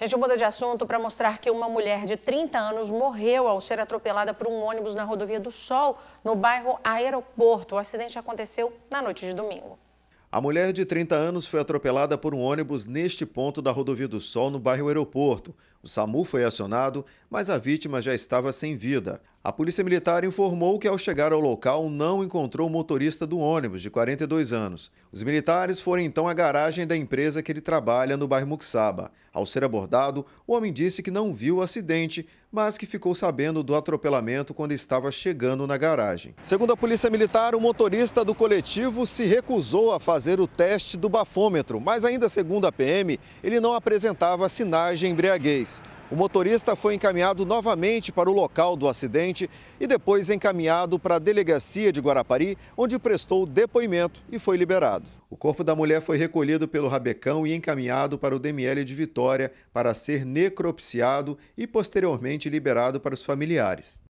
A gente muda de assunto para mostrar que uma mulher de 30 anos morreu ao ser atropelada por um ônibus na rodovia do Sol, no bairro Aeroporto. O acidente aconteceu na noite de domingo. A mulher de 30 anos foi atropelada por um ônibus neste ponto da rodovia do Sol, no bairro Aeroporto. O SAMU foi acionado, mas a vítima já estava sem vida. A Polícia Militar informou que, ao chegar ao local, não encontrou o motorista do ônibus, de 42 anos. Os militares foram então à garagem da empresa que ele trabalha no bairro Muxaba. Ao ser abordado, o homem disse que não viu o acidente, mas que ficou sabendo do atropelamento quando estava chegando na garagem. Segundo a Polícia Militar, o motorista do coletivo se recusou a fazer o teste do bafômetro, mas ainda segundo a PM, ele não apresentava sinais de embriaguez. O motorista foi encaminhado novamente para o local do acidente e depois encaminhado para a delegacia de Guarapari, onde prestou depoimento e foi liberado. O corpo da mulher foi recolhido pelo Rabecão e encaminhado para o DML de Vitória para ser necropsiado e posteriormente liberado para os familiares.